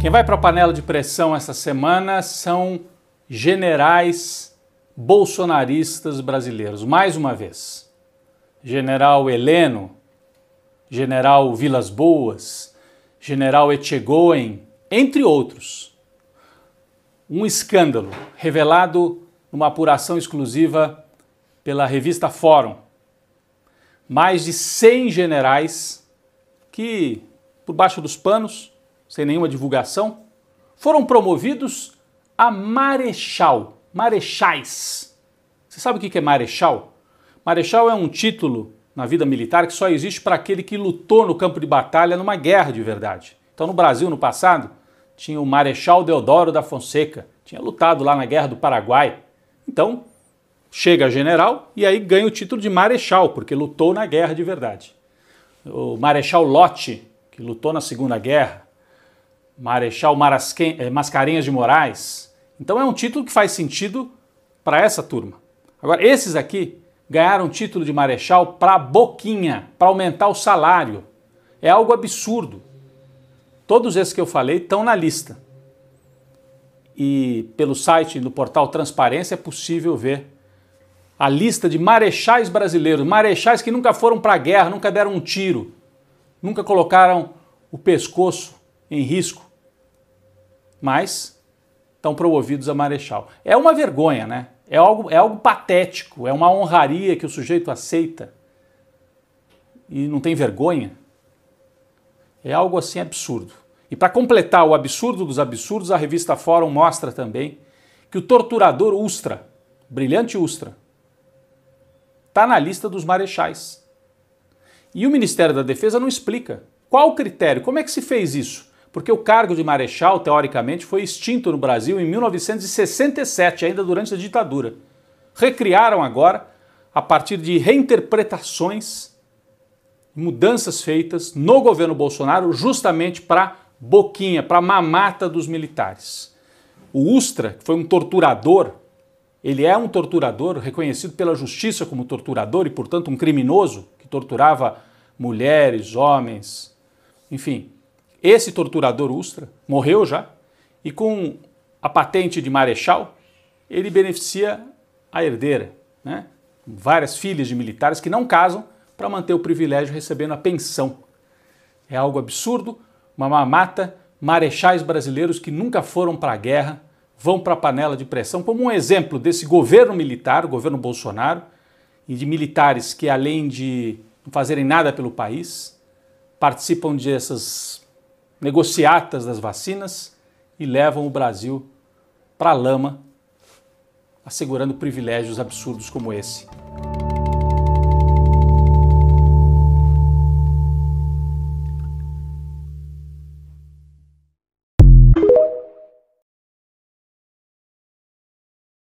Quem vai para a panela de pressão essa semana são generais bolsonaristas brasileiros, mais uma vez. General Heleno, General Vilas Boas, General Etchegoen, entre outros. Um escândalo revelado numa apuração exclusiva pela revista Fórum. Mais de 100 generais que, por baixo dos panos, sem nenhuma divulgação, foram promovidos a marechal, marechais. Você sabe o que é marechal? Marechal é um título na vida militar que só existe para aquele que lutou no campo de batalha numa guerra de verdade. Então, no Brasil, no passado, tinha o Marechal Deodoro da Fonseca, tinha lutado lá na Guerra do Paraguai. Então, chega a general e aí ganha o título de marechal, porque lutou na guerra de verdade. O Marechal Lott, que lutou na Segunda Guerra, Marechal eh, Mascarenhas de Moraes. Então é um título que faz sentido para essa turma. Agora, esses aqui ganharam título de Marechal para boquinha, para aumentar o salário. É algo absurdo. Todos esses que eu falei estão na lista. E pelo site do portal Transparência é possível ver a lista de marechais brasileiros, marechais que nunca foram para a guerra, nunca deram um tiro, nunca colocaram o pescoço em risco mas estão promovidos a marechal. É uma vergonha, né? É algo, é algo patético, é uma honraria que o sujeito aceita e não tem vergonha. É algo assim absurdo. E para completar o absurdo dos absurdos, a revista Fórum mostra também que o torturador Ustra, brilhante Ustra, está na lista dos marechais. E o Ministério da Defesa não explica qual o critério, como é que se fez isso? porque o cargo de marechal, teoricamente, foi extinto no Brasil em 1967, ainda durante a ditadura. Recriaram agora, a partir de reinterpretações, mudanças feitas no governo Bolsonaro, justamente para boquinha, para mamata dos militares. O Ustra, que foi um torturador, ele é um torturador reconhecido pela justiça como torturador e, portanto, um criminoso que torturava mulheres, homens, enfim, esse torturador Ustra morreu já e com a patente de marechal ele beneficia a herdeira, né? várias filhas de militares que não casam para manter o privilégio recebendo a pensão. É algo absurdo, uma mamata, marechais brasileiros que nunca foram para a guerra vão para a panela de pressão como um exemplo desse governo militar, o governo Bolsonaro, e de militares que além de não fazerem nada pelo país, participam dessas negociatas das vacinas e levam o Brasil para a lama, assegurando privilégios absurdos como esse.